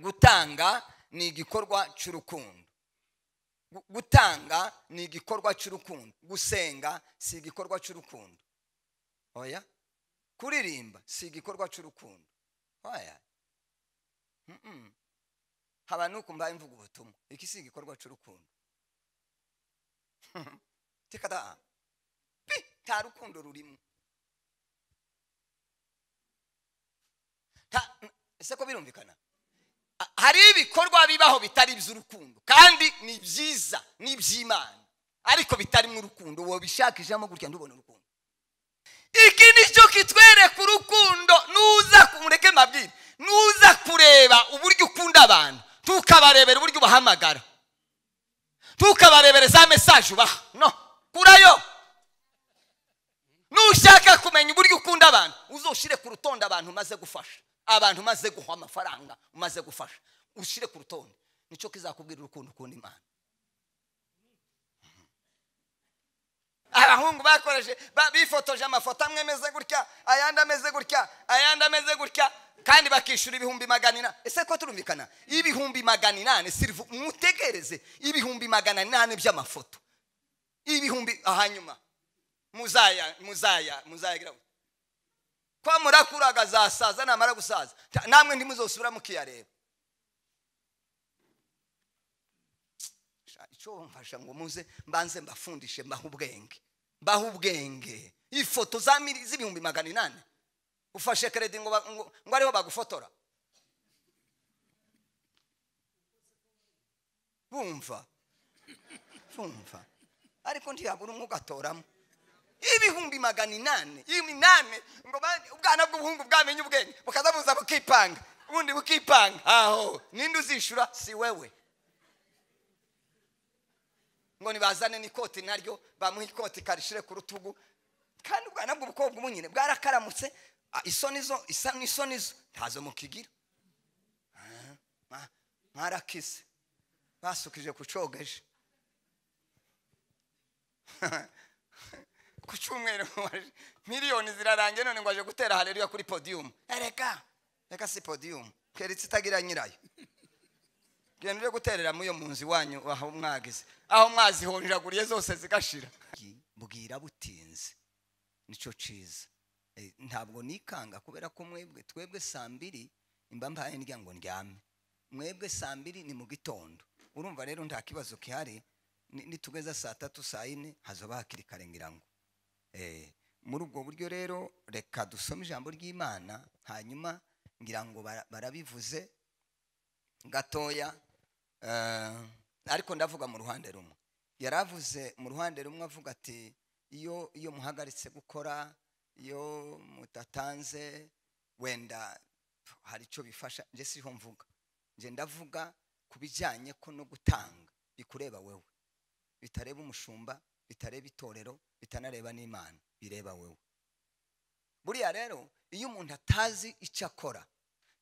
gutanga ni igikorwa cy'urukundo gutanga ni igikorwa cy'urukundo gusenga si igikorwa cy'urukundo oya kuririmba si igikorwa cy'urukundo oya haba nuko mbaye mvuga ubutumwa iki si igikorwa cy'urukundo nta rukundo rurimo mm, ese ko birumvikana hari ibikorwa bibaho bitari iby'urukundo kandi ni byiza ni iby'imana ariko bitarimo urukundo wabishakishamo gutya ntubone urukundo iki nicyo kitwereka urukundo nuza kumureke mabwire nuza kureba uburyo ukunda abantu tukabarebera uburyo ubahamagara tukabarebera za mesaje ubaha no kurayo nushaka kumenya uburyo ukunda abantu uzoshire ku rutonde abantu umaze gufasha abantu umaze guha amafaranga umaze gufasha ushyire ku rutonde nicyo kizakubwira urukundo ukunda imana mhm. abahungu bakoreshe bifotoje amafoto amwe ameze gutya ayandi ameze gutya ayandi ameze gutya kandi bakishyura ibihumbi magana inani ese ko turumvikana ibihumbi magana inani sirivu mutegereze ibihumbi magana inani by'amafoto ibihumbi hanyuma muzaya muzaya muzayagira ko murakuraga azasaza namara gusaza namwe ntimuzosubira mukiyareba icyo mfasha ngo muze mbanze mbafundishe mbahe ubwenge mbahe ubwenge ifoto z'ibihumbi magana inani ufashe keredi ngo ariho bagufotora bumva bumva ariko ntiyabura umwe ugatoramo ibihumbi magana inani iminani ngo ubwana bw'ubuhungu bwamenye ubwenge bukaza buza bukipanga ubundi bukipanga aho ninde uzishyura si wewe ngo nibazane n'ikoti naryo bamuhe ikoti karishire ku rutugu kandi ubwana bw'ubukobwa ubu nyine bwarakaramutse ah, isoni zo isa n'isoni zo ntazo mukigira ah, mwarakise basukije ku cogeje ku cyumweru miliyoni zirarangiye none ngo aje gutera haleluya kuri podiyumu eh, reka reka si podiyumu keritse itagira nyirayo genda ujye guterera muri iyo munzu iwanyu aho mwagize aho mwazihonjaguriye zose zigashira bwira butinze nicyo cyiza eh, ntabwo nikanga kubera ko mwebwe twebwe saa mbiri mba mbaye ndya ngo ndyame mwebwe saa mbiri ni mu gitondo urumva rero nta kibazo gihari nitugeza saa tatu saa yine hazoba hakiri kare ngo Eh, muri ubwo buryo rero reka dusome ijambo ry'imana hanyuma ngira ngo barabivuze gatoya eh, ariko ndavuga mu ruhande rumwe Yaravuze mu ruhande rumwe avuga ati iyo iyo muhagaritse gukora iyo mudatanze wenda hari icyo bifasha njye siho mvuga njye ndavuga ku bijyanye ko no gutanga bikureba wewe. bitareba umushumba bitareba itorero bitanareba n'imana bireba wowe buriya rero iyo umuntu atazi icyo akora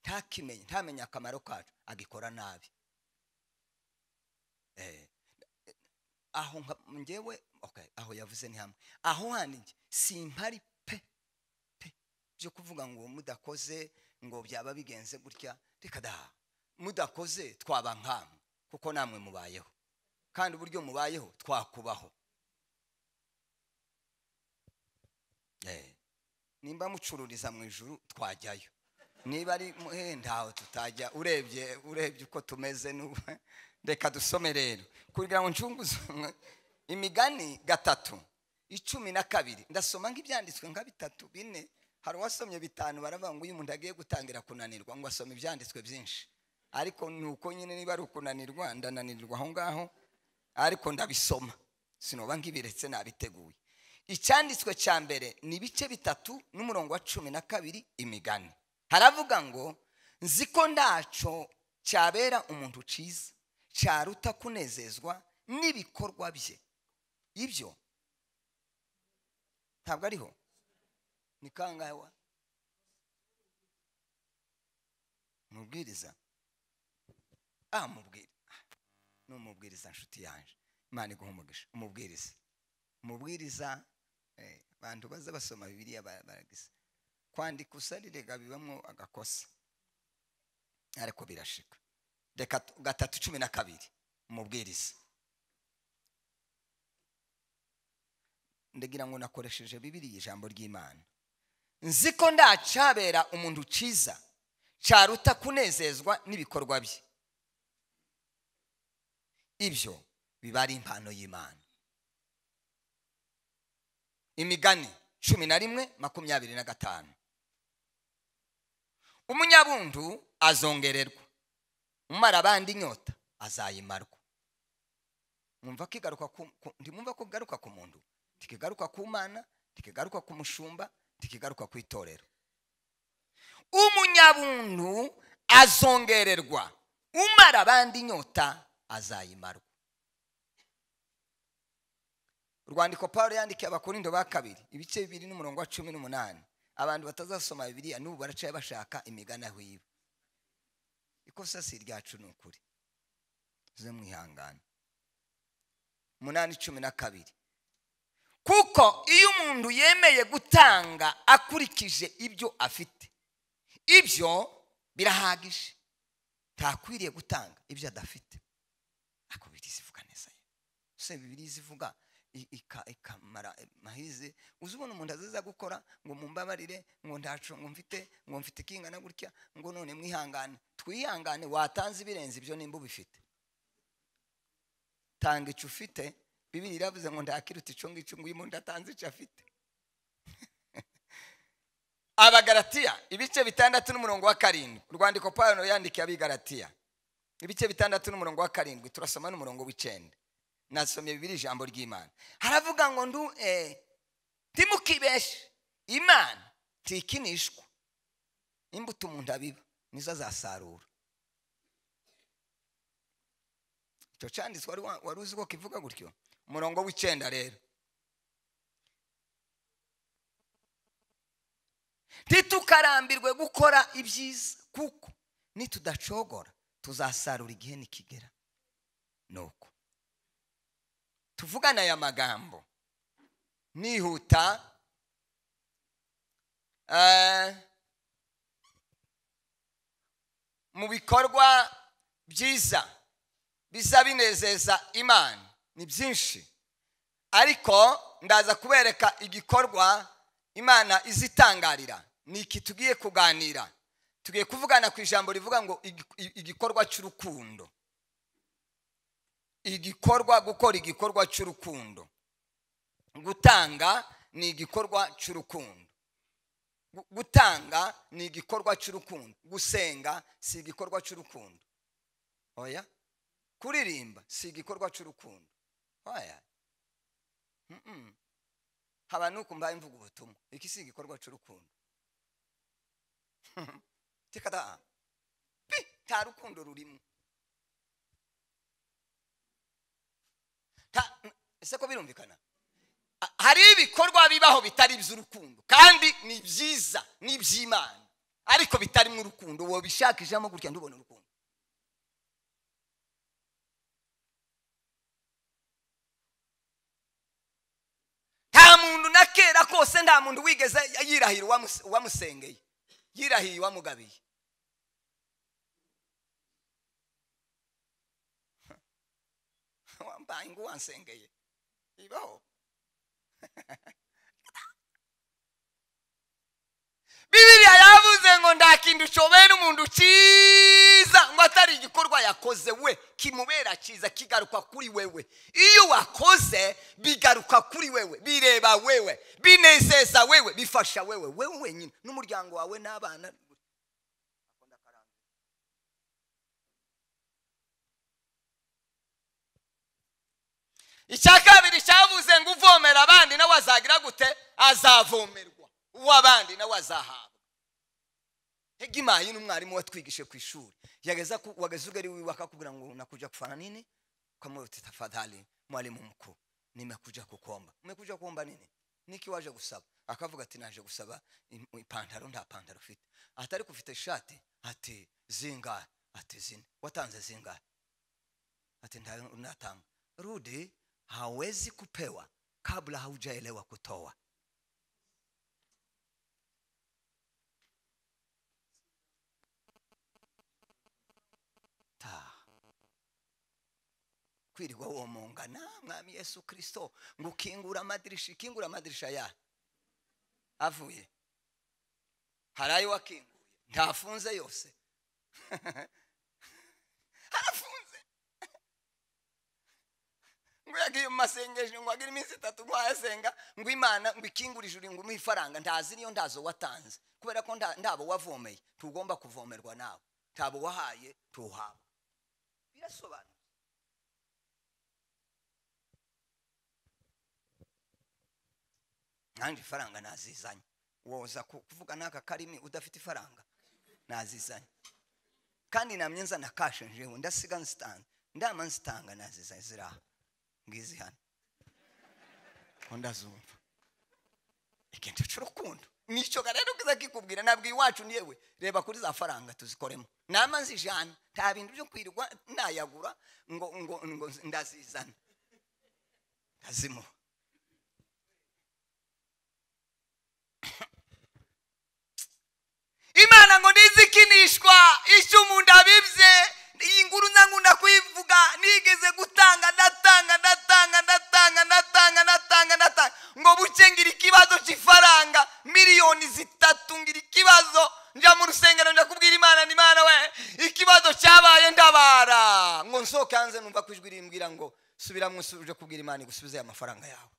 ntakimenye ntamenye akamaro kacu agikora nabi eh, aho ngewe aho yavuze ni hamwe aho handi simpari pe pe byo kuvuga ngo mudakoze ngo byaba bigenze gutya reka daha mudakoze twaba nkamwe kuko namwe mubayeho kandi uburyo mubayeho twakubaho Eh. nimba mucururiza mu ijuru twajyayo niba ari muhendawe eh, tutajya urebye urebye uko tumeze reka dusome rero kugira ngo ncunguze imigani gatatu icumi na kabiri ndasoma nk'ibyanditswe nka bitatu bine hari uwasomye bitanu baravuga ngo uyu muntu agiye gutangira kunanirwa ngo asome ibyanditswe byinshi ariko ni uko nyine niba ari ukunanirwa ndananirwa aho ngaho ariko ndabisoma sinoba ibiretse nabiteguye icyanditswe cya mbere ni ibice bitatu n'umurongo wa cumi na kabiri imigani haravuga ngo nzi ko ntacyo cyabera umuntu cyiza cyaruta kunezezwa n'ibikorwa bye ibyo ntabwo ariho ni kangahe wa mubwiriza ah mubwiriza ni umubwiriza nshuti yaje imana umugisha umubwiriza umubwiriza abantu eh, baza basoma bibiliya baragisa kwandika usarire bibamo agakosa ariko birashika reka gatatu cumi na kabiri umubwiriza ndagira ngo nakoresheje bibiriya ijambo ry'imana nzi ko ndacabera umuntu cyiza cyaruta kunezezwa n'ibikorwa bye ibyo biba ari impano y'imana imigani cumi na rimwe makumyabiri na gatanu umunyabundu azongererwa umara abandi inyota azayimarwa mwumva ko igaruka ndimwumva ko bigaruka ku muntu tikigaruka ku mana tikigaruka ku mushumba tikigaruka ku itorero umunyabuntu azongererwa umara abandi inyota azayimarwa urwandiko paul yandikiye abakurindo ba kabiri ibice bibiri n'umurongo wa cumi n'umunani abantu batazasoma bibiriya n'ubu baracaye bashaka imigana aho ikosa si iryacu ni ukuri ze mwihangane munani cumi na kabiri kuko iyo umuntu yemeye gutanga akurikije ibyo afite ibyo birahagije ntakwiriye gutanga ibyo adafite ako zivuga neza se bibiri zivuga ikamara eh, mahize uzi ubona umuntu aziza gukora ngo mumbabarire ngo ndacunga mfite ngo mfite kingana gutya ngo none mwihangane twihangane watanze ibirenze ibyo nimba ubifite tanga icyo ufite bibiri iravuze ngo ndakiruta icyo ngicyo nguyu umuntu atanze icyo afite abagaratiya ibice bitandatu n'umurongo wa karindwi urwandiko pawulo yandikiye abigaratiya ibice bitandatu n'umurongo wa karindwi turasoma n'umurongo w'icyenda nasomye bibiri ijambo ry'imana haravuga ngo ndu eh, ntimukibeshe imana ntikinishwa imbuto umuntu abiba nizo azasarura icyo cyanditswe wari uzi ko kivuga gutyo umurongo w'icyenda rero ntitukarambirwe gukora ibyiza kuko nitudacogora tuzasarura igihe nikigera ni uko tuvugane aya magambo nihuta eh, mu bikorwa byiza biza binezeza imana ni byinshi ariko ndaza kubereka igikorwa imana izitangarira ni iki tugiye kuganira tugiye kuvugana ku ijambo rivuga ngo igikorwa cy'urukundo igikorwa gukora igikorwa cy'urukundo gutanga ni igikorwa cy'urukundo gutanga ni igikorwa cy'urukundo gusenga si igikorwa cy'urukundo oya kuririmba si igikorwa cy'urukundo oya haba nukumva imvuga ubutumwa iki si igikorwa cy'urukundo nta rukundo rurimo ese ko birumvikana hari ibikorwa bibaho bitari iby'urukundo kandi ni byiza ni iby'imana ariko bitarimo urukundo wabishakishamo gutya ndubona urukundo nta muntu na kera kose nta muntu wigeze yirahira uwamusengeye yirahiye uwamugabiye wambaye ingu yavuze ngo nta kintu ushobera umuntu cyiza ngo atari igikorwa yakoze we kimubera cyiza kigaruka kuri wewe iyo wakoze bigaruka kuri wewe bireba wewe binezeza wewe bifasha wewe wewe wenyine n'umuryango wawe n'abana icya kabiri cyavuze ngo uvomera abandi nawe azagira gute azavomerwa uw'abandi nawe azahabwa hega imayi n'umwarimu watwigishe ku ishuri yageza wageze ubwo wiwe akakubwira ngo nakuja kufana nini ukamwita tafadhali mwalimu mkuu nimekuja kukomba umekuja kuomba nini niki waje gusaba akavuga ati naje gusaba ipantaro nta pantaro ufite atari kufite ishati ati zingahe ati zine watanze zinga ati ntatanga rudi hawezi kupewa kabla haujaelewa kutoa kwirirwa womonga na mwami yesu kristo ngo ukingura amadirisha ikingura amadirisha ya avuye harayo wakinguye ntafunze yose harafunze ngwagiye mu masengesho ngwagira iminsi itatu ngwayasenga ngo imana ngo ikingure ijuru ngo umuhe ifaranga ntazi niyo ndazo watanze kubera ko ndabo wavomeye tugomba kuvomerwa nawe ntabo wahaye tuwuhawe birasobanura nanjye ifaranga nazizanye woza kuvuga n'aka karimi udafite ifaranga nazizanye kandi namye nzana kashe njewe ndasiga nzitanga ndama nzitanga nazizanye ziraha ngizi hano ndazumva igenda ica nicyo rero kiza kikubwira ntabwo iwacu yewe reba kuri za faranga tuzikoremo n'amazi ijana nta bintu byo kwirirwa nayagura ngo ngo ngo ndazizana ndazimuha imana ngo ntizikinishwa icyo umuntu abibye iyi nguru nkunda kuyivuga nigeze gutanga na ndatanga ndatanga ndatanga ndatanga ndatanga ndatanga ngo buke ngira ikibazo cy'ifaranga miliyoni zitatu ngira ikibazo njya mu rusengero njya kubwira imana n'imana we ikibazo cyabaye ndabara ngo nsohoke hanze numva ko ijwi rimbwira ngo subira uje kubwira imana igusubize amafaranga yawe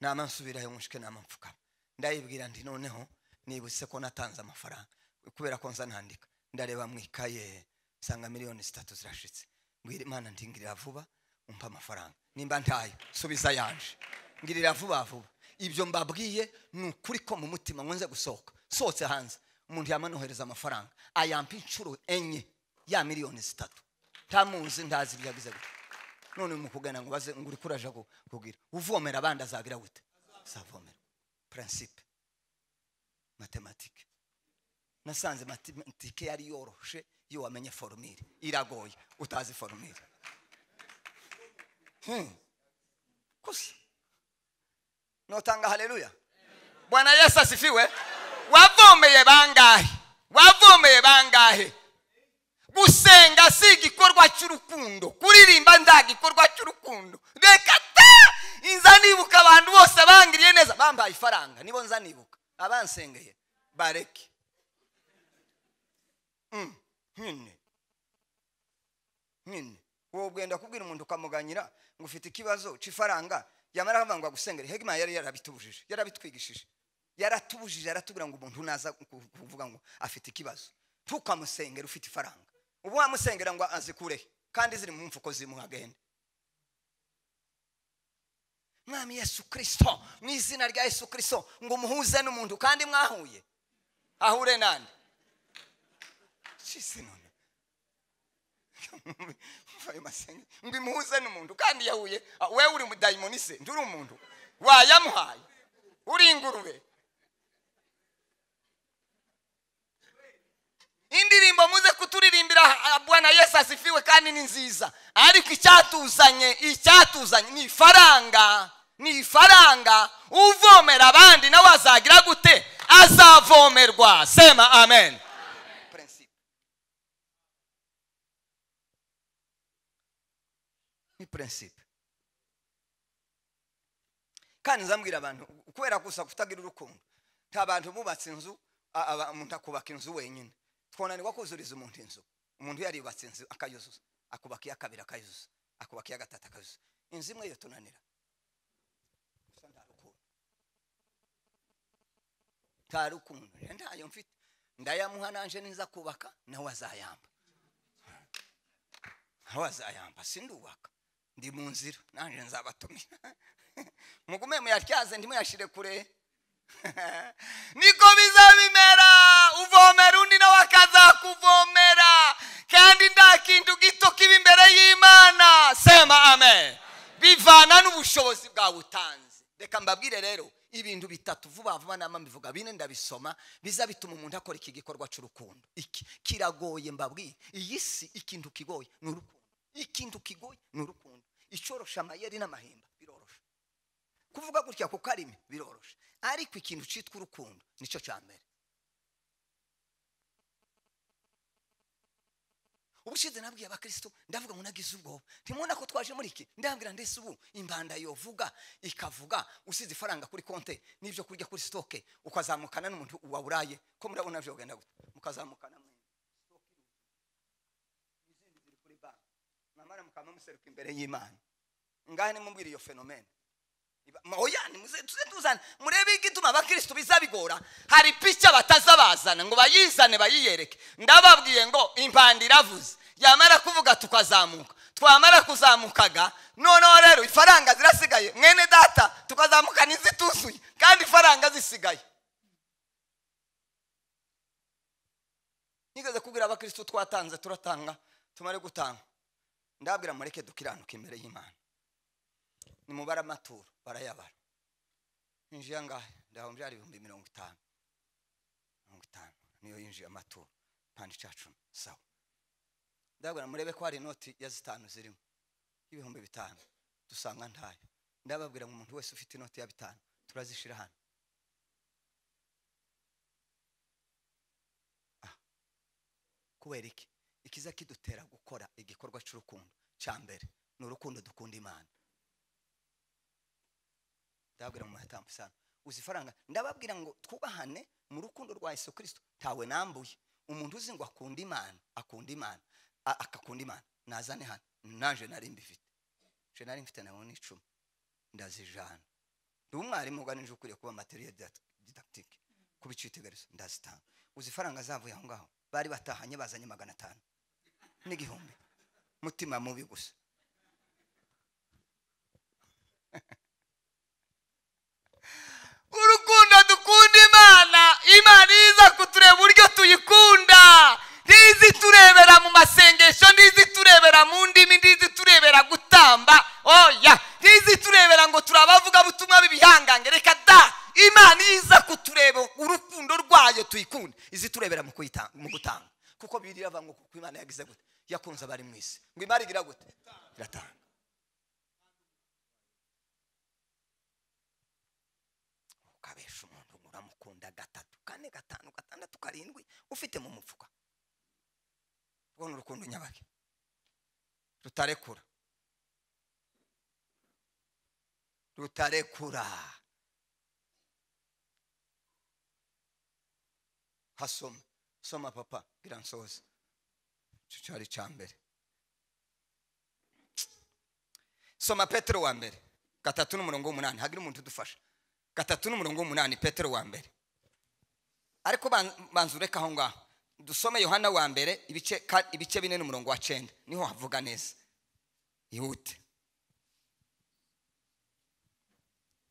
nama nsubirayo mushike nama mpfukama ndayibwira nti noneho nibutse ko natanze amafaranga kubera ko nza ndareba mu ikaye nsanga miliyoni zitatu zirashitse mbwira imana ndingirira vuba umpa amafaranga nimba ntayo subiza yanje ngirira vuba vuba ibyo mbabwiye ni ukuri ko mu mutima nkunze gusohoka sohotse hanze umuntu yamanohereza amafaranga ayampa inshuro enye ya miliyoni zitatu ntamuzi ntazi ibyo yagize gutya none mu kugana ngo baze ngo uri kuraje kugira uvomera abandi azagira gute azavomera puransipe matematike nasanze matematike yari yoroshe iyo wamenye foromire iragoye utazi foromire gusa hmm. notanga haleluya bwana yesu asifiwe wavomeye bangahe wavomeye bangahe gusenga si igikorwa cy'urukundo kuririmba nta gikorwa cy'urukundo reka ta inza nibuka abantu bose bangiriye neza bambaye ifaranga nibo nza nibuka abansengeye bareke hmm. nyine nyine wowe ugenda kubwira umuntu ukamuganyira ngo ufite ikibazo cy'ifaranga yamara avuga ngo agusengere hegima yari yarabitubujije yarabitwigishije yaratubujije yaratubwira ngo umuntu naza kuvuga ngo afite ikibazo tukamusengera ufite ifaranga ubu wamusengera ngo azikure kandi ziri mu mfuko zimuhagenda mwami yesu kirisito mu izina rya yesu kirisito ngo umuhuze n'umuntu kandi mwahuye ahure nande shisi none mvaye masenge ngo n'umuntu kandi yahuye ah, we uri mudayimoni se nturi umuntu wayamuhaye uri ingurube indirimbo muze kuturirimbira ah, bwana yesu asifiwe kandi ni nziza ariko icyatuzanye icyatuzanye ni ifaranga ni ifaranga uvomera abandi nawe azagira gute azavomerwa sema amen purinsipe kandi nzambwira abantu kubera gusa kutagira urukundo nta bantu bubatse inzu umuntu akubaka inzu wenyine twananirwa kuzuriza umuntu inzu umuntu yarubatse inzu akayuzuza akubaka iya kabiri akayuzuza akubaka iya gatatu akayuzuza inzu imwe yo tunanira nta rukundo ntayo mfite ndayamuha nanje niza kubaka nawe azayamba nawe azayamba sindubaka ndi mu nzira nanjye nzabatumira mugume muyatyaze ntimuyashyire kure niko bizabimera uvomera undi nawe akazakuvomera kandi nta kintu gito kiba imbere y'imana sema amen bivana n'ubushobozi bwawe utanze reka mbabwire rero ibintu bitatu vuba vuba nama mbivuga bine ndabisoma biza bituma umuntu akora iki gikorwa cy'urukundo iki kiragoye mbabwire iyi si ikintu kigoye ni urukundo ikintu kigoye ni urukundo icyorosha amayeri n'amahemba birorosha kuvuga gutya kuko arime birorosha ariko ikintu cyitwa urukundo nicyo cya mbere ubushize nabwiye abakristo ndavuga ngo nagize ubwoba ntimubona ko twaje muri iki ndambwira ndetse ubu imbanda yovuga ikavuga usize ifaranga kuri konte n'ibyo kurya kuri sitoke ukazamukana n'umuntu waburaye ko murabona byogenda gutya mukazamukana mukamuseruka imbere y'imana ngahe nimubwire iyo fenomeni oya muze tuzane murebe igituma abakirisitu biza bigora hari pica batazabazana ngo bayizane bayiyereke ndababwiye ngo impande iravuze yamara kuvuga tukazamuka twamara kuzamukaga noneho rero ifaranga zirasigaye mwene data tukazamuka n'izituzuye kandi ifaranga zisigaye nigeze kubwira abakirisitu twatanze turatanga tumare gutanga ndababwira mureke dukiranuka imbere y'imana ni mubare amaturo barayabara yinjiye angahe ndabumvira ari ibihumbi mirongo itanu mirongo itanu niyo yinjiye amaturo mpande ica sawa ndababwira murebe ko hari inoti ya zitanu zirimo y'ibihumbi bitanu dusanga ntayo ndababwira ngo umuntu wese ufite inoti ya bitanu turazishira hano ah. kubera iki ikiza kidutera gukora igikorwa cy'urukundo cya mbere ni urukundo dukunda imana ndababwira mu matambo isano uzi ifaranga ndababwira ngo twubahane mu rukundo rwa Yesu kirisito ntawe nambuye umuntu uzi ngo akunda imana akunda imana akakunda imana nazane hano naje nari mbifite je nari mfite nabona icumi ndazijana ndi umwarimu uganije ukwiriye kuba materiye didactique kuba icyitegarizo ndazitanga uzi ifaranga zavuye aho ngaho bari batahanye bazanye magana atanu n'igihumbi mutima mubi gusa urukundo dukunda imana imana iza kutureba uburyo tuyikunda ntizi turebera mu masengesho ntizi turebera mu ndimi ntizi turebera gutamba oya ntizi turebera ngo turabavuga butumwa b'ibihangange reka da imana iza kutureba urukundo rwayo tuyikunde izi turebera mu gutanga kuko biriya avuga ngo kuko imana yagize gute yakunze abari mu isi ngo imari igira gute iratanga ukabesha umuntu uramukunda gatatu kane gatanu gatandatu karindwi ufite mu mufuka ubona urukundo nyabake rutarekura rutarekura hasoma soma papa biransoza cyari icya mbere soma petero wa mbere gatatu n'umurongo w'umunani hagira umuntu udufasha gatatu n'umurongo w'umunani petero wa mbere ariko banza ureka aho ngaho dusome yohana wa mbere ibice bine n'umurongo wa cyenda niho havuga neza ihute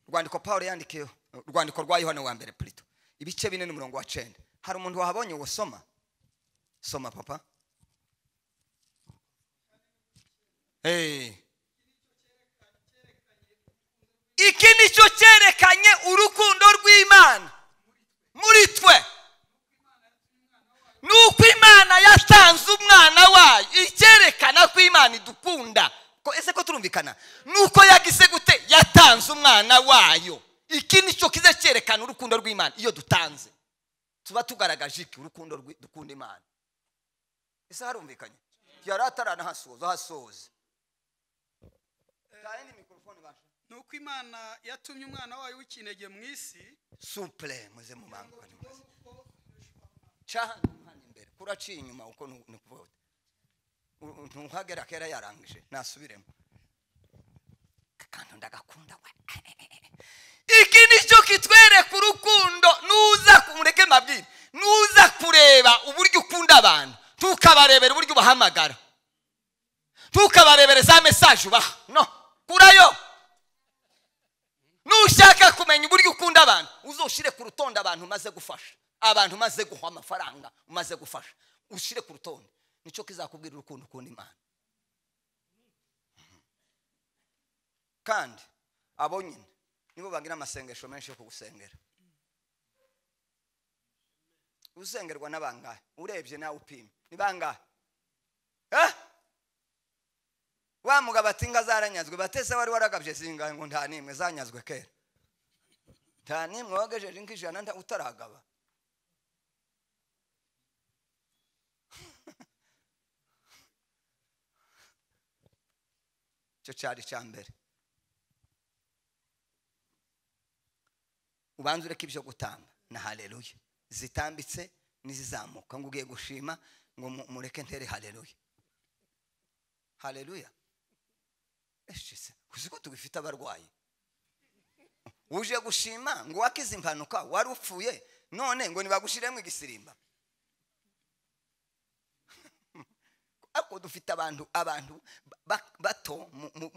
urwandiko paul yandikiyeho urwandiko rwa yohana wa mbere purito ibice bine n'umurongo wa cyenda hari umuntu wahabonye uwo soma soma papa iki nicyo cyerekanye urukundo rw'imana muri twe ni uko imana yatanze umwana wayo icyerekana ko imana idukunda ese ko turumvikana ni uko yagize gute yatanze umwana wayo iki ni cyo kize cyerekana urukundo rw'imana iyo dutanze tuba tugaragaje iki urukundo dukunda imana ese harumvikanye yari ataranahasoza hasoza ni uko imana yatumye umwana wayo w'ikinege mu isi supure muze mu bantu ca hano imbere kuraciye inyuma uko ni ukuvuga ntuhagera kera yarangije nasubiremo akantu ndagakunda we iki nicyo kitwereka urukundo nuza mureke mabwire nuza kureba uburyo ukunda abantu ntukabarebere uburyo ubahamagara ntukabarebere za mesaje ubaha no kurayo nushaka kumenya uburyo ukunda abantu uzoshire ku rutonde abantu umaze gufasha abantu umaze guha amafaranga umaze gufasha ushyire ku rutonde nicyo kizakubwira urukundo ukunda imana kandi abo nyine nibo bagira amasengesho menshi yo kugusengera usengerwa n'abangahe urebye nawe upima ni bangahe eh? wa mugabo ati inka zaranyazwe batese wari waragabye zingahe ngo nta nimwe zanyazwe kera nta nimwe wagejeje inka utaragaba cyo cyari cya mbere ubanza ureke ibyo gutamba na hareruye zitambitse n'izizamuka ngo ugiye gushima ngo mureke ntere hareruye hareruya uzi ko tubifite abarwayi uje gushima ngo wakize impanuka wari upfuye none ngo ntibagushyiremo igisirimba ariko dufite abantu abantu bato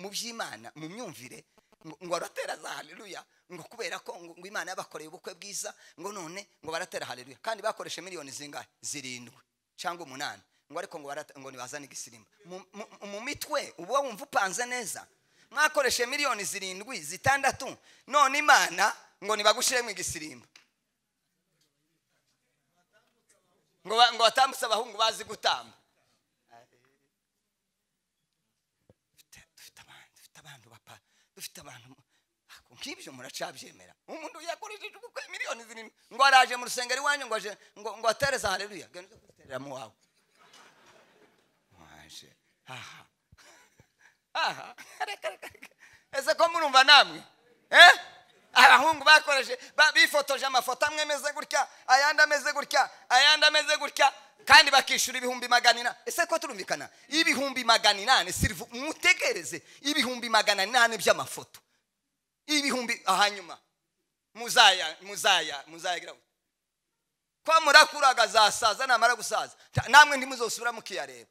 mu by'imana mu myumvire ngo baratera za haleluya ngo kubera ko ngo imana yabakoreye ubukwe bwiza ngo none ngo baratera haleluya kandi bakoresha miliyoni zingahe zirindwi cyangwa umunani ngo ariko ngo ntibazane igisirimu mu mitwe uba wumva upanze neza mwakoreshe miliyoni zirindwi zitandatu none imana ngo ntibagushiremo igisirimba ngo batambutse abahungu bazi gutamba dufite abantu nk'ibyo muracabyemera umuntu yakoresheje miliyoni zirindwi ngo araje mu rusengero iwanyu ngo atereze hareruya genda utereramo wawe aha aha ese ko murumva ¿eh? namwe abahungu bakoreshe bifotoje amafoto amwe ameze gutya ayandi ameze gutya ayandi ameze gutya kandi bakishyura ibihumbi magana inani ese ko turumvikana ibihumbi magana inani sirivu mutegereze ibihumbi magana inani by'amafoto ibihumbi hanyuma muzaya muzaya muzayagira ko murakuraga zasaza namara gusaza namwe ntimuzosubira mukiyareba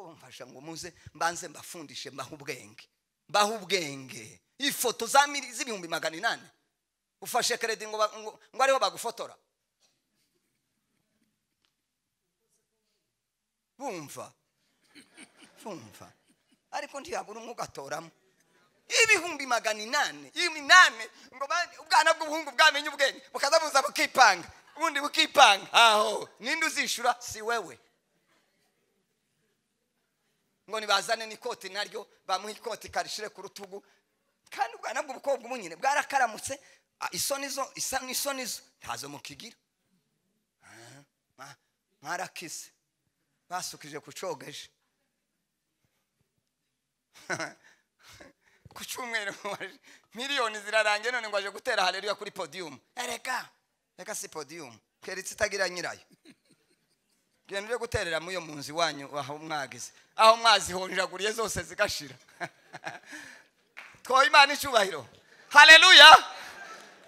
mfasha ngo muze mbanze mbafundishe mbahe ubwenge mbahe ubwenge ifoto z'ibihumbi magana inani ufashe keredi ngo ariho bagufotora bumva bumva ariko ntiyabura umwe ugatoramo ibihumbi magana inani inani ngo ubwana bw'ubuhungu bwamenye ubwenge bukaza buza bukipanga ubundi bukipanga aho ninde uzishyura si wewe ngo nibazane n'ikoti naryo bamuha ikoti karishire ku rutugu kandi ubwo nabwo ubukobwa ubu nyine bwarakaramutse ah, isoni zo isoni zo ntazo mukigira ah, mwarakise basukije ku cogeje ku cyumweru miliyoni zirarangiye none ngo aje gutera hareruya kuri podiyumu eh, reka reka si podiyumu keretse itagira nyirayo genda ujye gutereramo iyo mu nzu iwanyu aho mwagize aho mwazihonjaguriye zose zigashira twoye imana icyubahiro hareruya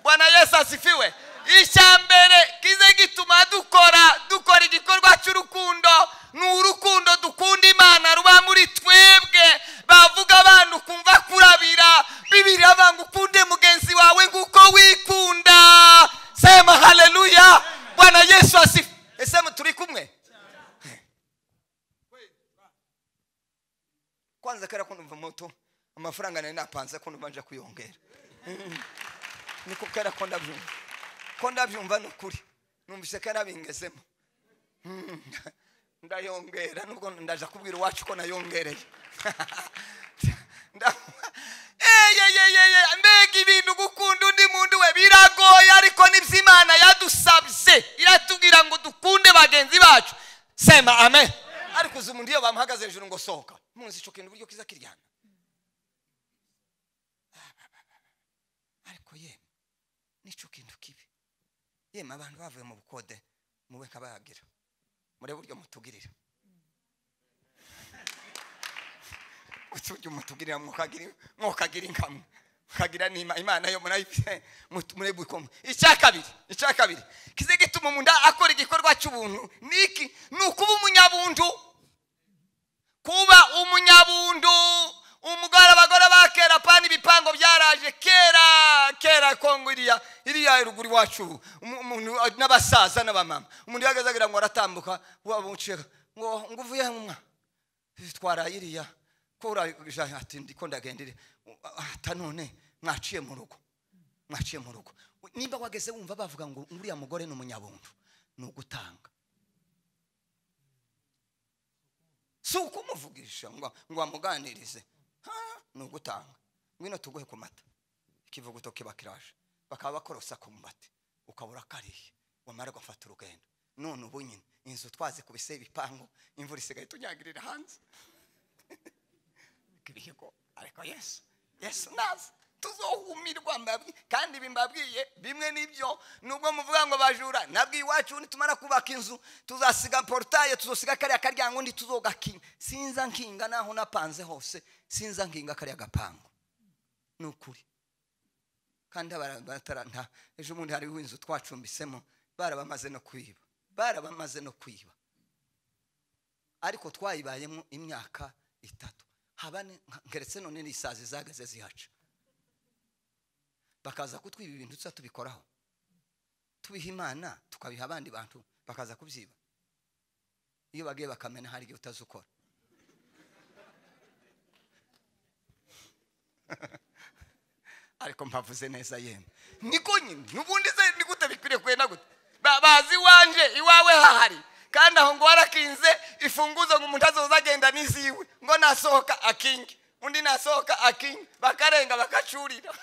bwana yesu asifiwe ishyambere kize gituma dukora dukora igikorwa cy'urukundo ni urukundo dukunda imana ruba muri twebwe bavuga abantu ukumva kurabira bibiri abantu ukunde mugenzi wawe nkuko wikunda sema hareruya bwana yesu asifiwe ese turi kumwe kwanza kera kunumva moto amafaranga nari napanze ko numva nje kuyongera mm-hmm. niko kera ko ndabyumva ko ndabyumva ni ukuri numvise kera bingezemo mm-hmm. ndayongera nubwo ndaje kubwira iwacu ko nayongereye eh, mbega ibintu gukunda undi muntu we biragoye ariko nibyo imana yadusabye iratubwira ngo dukunde bagenzi bacu sema amen ariko uzi umuntu iyo bamuhagaze hejuru ngo sohoka muzi icukenda uburyo kiza kiryana ah, ah, ah, ariko yemwe kintu kibi yemwe abantu bavuye mu bukode mube nkabayagira murebe uburyo mutugirira uburyo mutugirira mukagira inkamwe mukagira n'imana imana yo murayifite murebe uko icya kabiri icya kabiri kize gituma umuntu akora igikorwa cy'ubuntu niki ni ukuba umunyabuntu kuba umunyabundu umugore abagore ba kera pani ibipango byaraje kera kera kongo iriya iriya ruguru iwacu n'abasaza n'abamama umuntu uhagaze agira ngo aratambuka wabucira ngo ngo uvuye mwa twara iriya ko uraje ati ndiko ndagendere ata none mwaciye mu rugo mwaciye mu rugo nimba wageze wumva bavuga ngo uriya mugore ni umunyabundu ni ugutanga si ukumuvugisha ngo wamuganirize ni ugutanga ngwino tuguhe ku mata ikivuguto kiba kiraje bakaba bakorosa ku mubati ukabura kariya wamara ugafata urugendo none ubu nyine inzu twaze ku bise ibipangu imvura isigaye tunyagirira hanze ariko yesu yesu naza tuzohumirwa mbabwiye kandi ibi mbabwiye bimwe n'ibyo nubwo muvuga ngo bajura nabwo iwacu tumara kubaka inzu tuzasiga porutaye tuzosiga kariya karyango undi tuzogakinga sinza nkinga naho napanze hose sinza nkinga kariya gapangu ni ukuri kandi barataranta ejo bundi hariho inzu twacumbisemo barabamaze no kwiba barabamaze no kwiba ariko twayibayemo imyaka itatu haba ngeretse none n'isazi zagaze zihaca bakaza kutwiba ibintu tuza tubikoraho tubiha imana tukabiha abandi bantu bakaza kubyiba iyo bagiye bakamena hari igihe utazi ariko mpavuze neza yemwe niko nyine n'ubundi se ni gute bikwiriye kwenda gute bazi iwanje iwawe hahari kandi aho ngo warakinze ifunguzo ngo umuntu azoza agenda n'iziwe ngo nasohoka akinge undi nasohoka akinge bakarenga bakacurira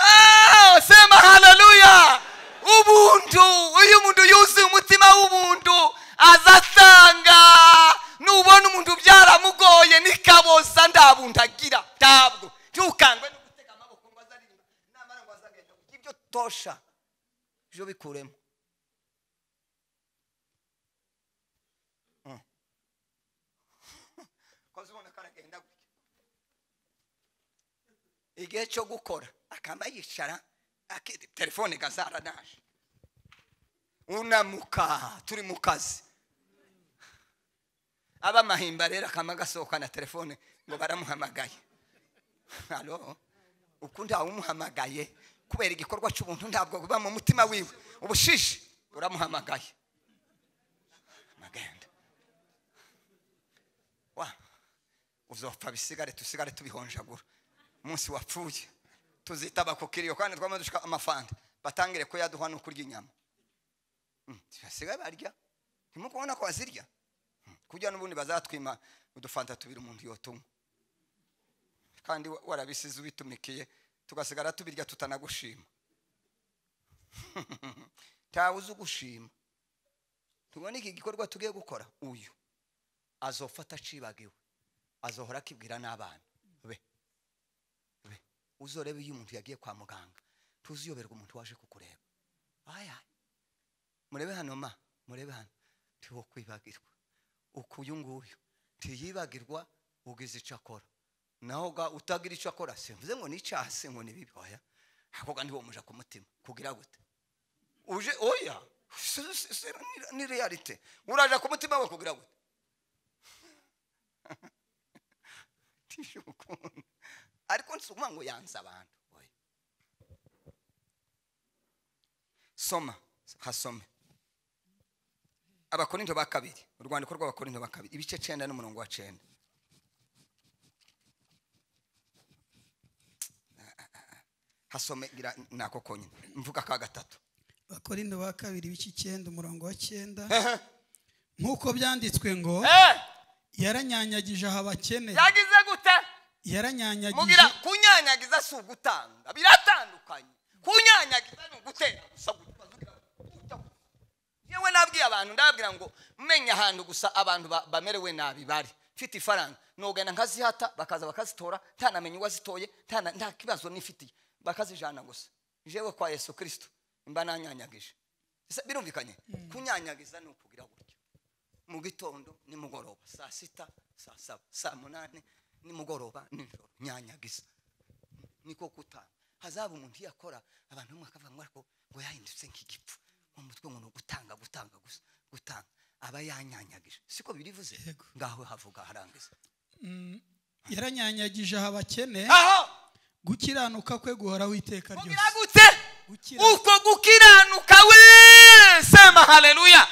Ah, sema haleluya ubuntu uyu muntu yuzuye umutima w'ubuntu azasanga nubona umuntu byaramugoye nikabosa ndabundagira ntabwo ntukangwe no gutega amaboko ngo namara ngo ibyo tosha ibyo bikuremo mm. igihe cyo gukora akamba yicara telefone ga zaranaje unamuka turi mu kazi abamahimba rero akama gasohoka na telefone ngo baramuhamagaye halo uko ntawumuhamagaye kubera igikorwa cy'ubuntu ntabwo buba mu mutima wiwe ubushishi uramuhamagaye magenda wa uzopfa bisigare tusigare tubihonjagura umunsi wapfuye tuzita abakokiriyo kandi twamaze dushaka amafanta batangire kuyaduha no kurya inyama basigaye hmm, barya kubona ko bazirya hmm, kujya n'ubundi bazatwima udufanta tubiri umuntu yotumwa kandi warabisize ubitumikiye tugasigara tubirya tutanagushima ntawe uzi ugushima tubona iki gikorwa tugiye gukora uyu azofata acibagiwe azohora akibwira n'abana uzorebe iyo umuntu yagiye kwa muganga tuziyoberwa umuntu waje kukureba aya murebe hano ma murebe hano ntiwo kwibagirwa ukuyu nguyu ntiyibagirwa ugize icyo akora naho utagira icyo akora simvuze ngo n'icyasi ngo ni bibi oya ako kandi uwo muje ku mutima kugira gute uje oya ni realite uraje ku mutima we kugira gute ariko nsi ngo yanze abantu soma hasome abakorinto ba kabiri urwandiko rw'abakorinto ba kabiri ibice cyenda n'umurongo wa cyenda hasome nako konyine mvuga ka gatatu abakorinto ba kabiri ibice icyenda umurongo wa cyenda nk'uko byanditswe ngo yaranyanyagije aho abakene yagize yaranyanyagiye kunyanyagiza si ugutanga biratandukanye kunyanyagiza ni ugutera gusa yewe nabwiye abantu ndababwira ngo menya ahantu gusa abantu bamerewe nabi bari mfite ifaranga ntugana nkazihata bakaza bakazitora ntanamenye uwazitoye nta kibazo nifitiye bakazijana gusa jewe kwa yesu kirisito mba nanyanyagije birumvikanye hmm. kunyanyagiza ni ukugira gutyo mu gitondo nimugoroba saa sita saa saba saa munani nimugoroba nijoro nyanyagiza niko gutanga hazaba umuntu iyo akora abantu bamwe bakavuga ngo ngo yahindutse nk'igipfu mu mutwe ngo ni ugutanga gutanga gusa gutanga aba yanyanyagije siko birivuze ngaho havuga harangiza mm, yaranyanyagije aha bakene gukiranuka kwe guhoraho iteka ryose uko gukiranuka we sema hareruya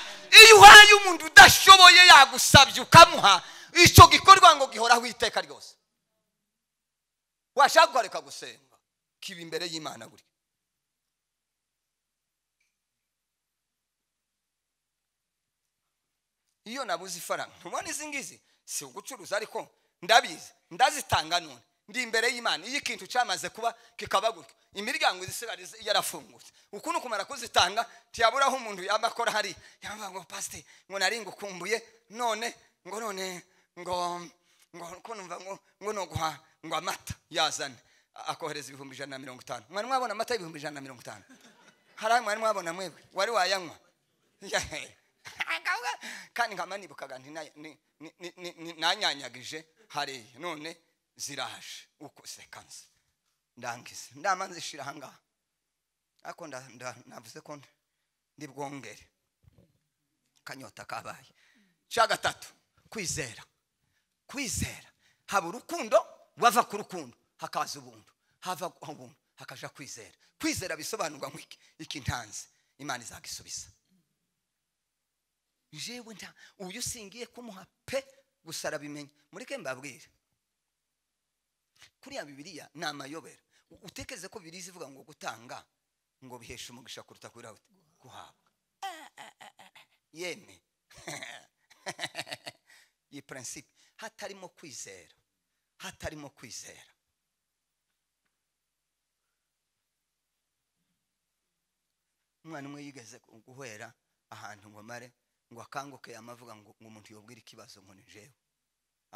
iyo uhaye umuntu udashoboye yagusabye ukamuha icyo gikorwa ngo gihoraho iteka ryose washaka ukareka gusenga kiba imbere y'imana buri iyo nabuze ifaranga ntubona izi ngizi si ugucuruza ariko ndabizi ndazitanga none ndi imbere y'imana iyo ikintu cyamaze kuba kikaba gutyo imiryango izisigara yarafungutse uku ni ukumara kuzitanga ntiyaburaho umuntu yaba akora hari yaba ngo pasite ngo nari ngukumbuye none ngo none ngo ngo numva ngo nuguha ngo amata yazane akohereza ibihumbi ijana na mirongo itanu mwari mwabona amata y'ibihumbi ijana na mirongo itanu hari ayo mwari mwabona mwebwe wari wayanywa kandi nkaba nibukaga nanyanyagije hariya none ziraje uko sekanse ndangiza ndama nzishira ahangaha ariko navuze ko ndibwongere akanyota kabaye cya gatatu kwizera kwizera haba urukundo wava ku rukundo hakaza ubuntu hava ubuntu hakaja kwizera kwizera bisobanurwa nk'iki iki ntanze imana izagisubiza jewe nta uyu usingiye kumuha pe gusa arabimenya mureke mbabwire kuriya bibiriya ni amayobera utekeze ko bibiriya ivuga ngo gutanga ngo biheshe umugisha kuruta kuri guhabwa yeme iyi prinsipe hatarimo kwizera hatarimo kwizera umwana umwe yigeze guhera ahantu ngo mare ngo akanguke amavuga ngo umuntu yobwire ikibazo ngo nijewe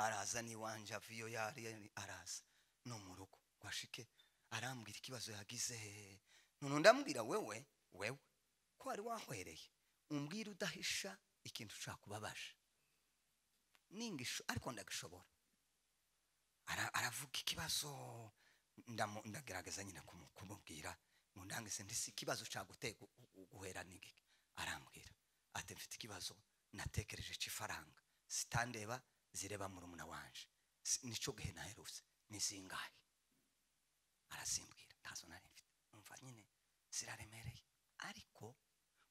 araza n'iwanjye ava yari araza no mu rugo ngo ashike arambwira ikibazo yagize none ndambwira wewe wewe ko wari wahwereye umbwira udahisha ikintu ushaka kubabaje ariko ndagashobora aravuga ikibazo ndagaragaza nyine kumubwira mu ndange se ndetse ikibazo ushaka guteka guhera n'igiki arambwira ati mfite ikibazo natekereje cy'ifaranga zitandeba zireba murumuna wanje nicyo gihe naherutse nizingahe arazimbwira ntazo nari mfite umva nyine ziraremereye ariko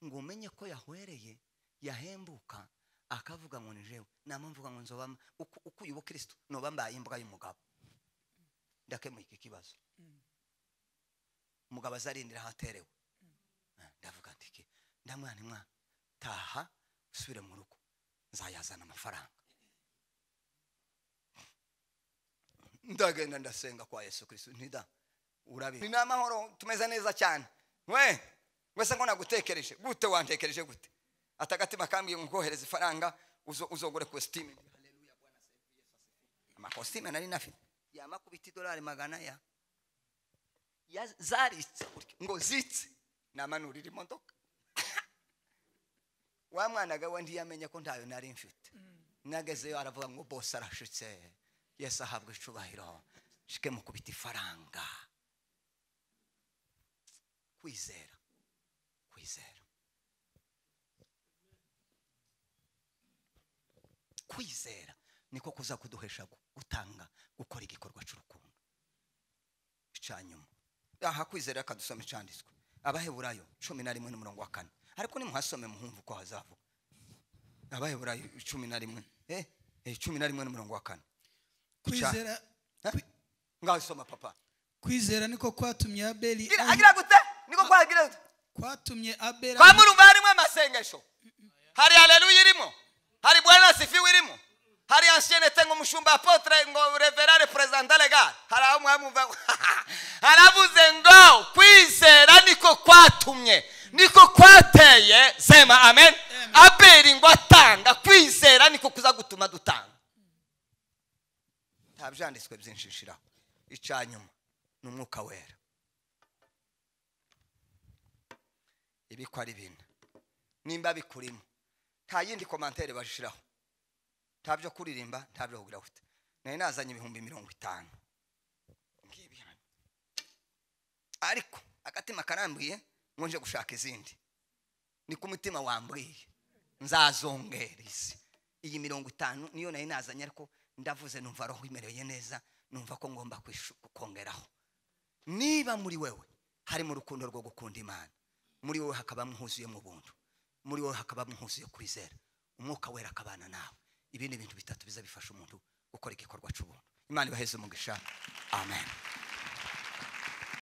ngo umenye ko yahwereye yahembuka akavuga ngo ni jewe nama mvuga ngo nzoba uko uyu bukristo noba mbaye imbwa y'umugabo ndakemuye iki kibazo umugabo azarindira ahaterewe eh, ndavuga nti iki ndamwana mwana taha usubire mu rugo nzayazana amafaranga ndagenda ndasenga kwa yesu kirisito ntida urabizi ni n'amahoro tumeze neza cyane we wese ngo nagutekereje gute wantekereje gute atakatema kambi mkohereza ifaranga uzogore kositime amakositime nari nafite yamakubita idolari magana ya zaritse ngo zitse namanurira imodoka wa mwana gawe ntiyamenya ko ntayo nari mfite nagezeyo aravuga ngo bose arashutse yesu ahabwa icubahiro shike mukubita ifaranga kwizera kwizera kwizera niko kuza kuduhesha gutanga gukora igikorwa cy'urukundo cya nyuma aha kwizera akadusoma icyanditswe abaheburayo cumi na rimwe n'umurongo wa kane ariko nimuhasome muhumva uko hazavuga abaheburayo cumi na rimwe eh, eh, cumi na rimwe n'umurongo wa kane kwizera eh? ngaho papa kwizera niko kwatumye abeli agira gute niko kwagira gute kwatumye abeli bamurumva harimo amasengesho hari aleluya irimo hari bwana sifiwe irimo hari ansiyene tenga umushumba apotre ngo reverare perezida legare hari aho mwamwumva haravuze ngo kwizera niko kwatumye niko kwateye sema amen abeli ngo atanga kwizera niko kuza gutuma dutanga nta byanditswe byinshi shiraho icya ni umwuka wera ibikwa ari bine nimba bikurimo nta yindi komantere bashiraho nta kuririmba nta byo kugirawuta nari nazanye ibihumbi mirongo itanu ariko agatima karambwiye ngo nje gushaka izindi ni ku mutima wambwiye nzazongereze iyi mirongo itanu niyo nari nazanye ariko ndavuze numva roho imereye neza numva ko ngomba kongeraho niba muri wewe harimo urukundo rwo gukunda imana muri wowe hakaba muhuzuyemo ubuntu muri wowe hakaba inkuzi yo kwizera umwuka wera akabana nawe ibindi bintu bitatu biza bifasha umuntu gukora igikorwa cy'ubuntu imana ibaheze umugisha amen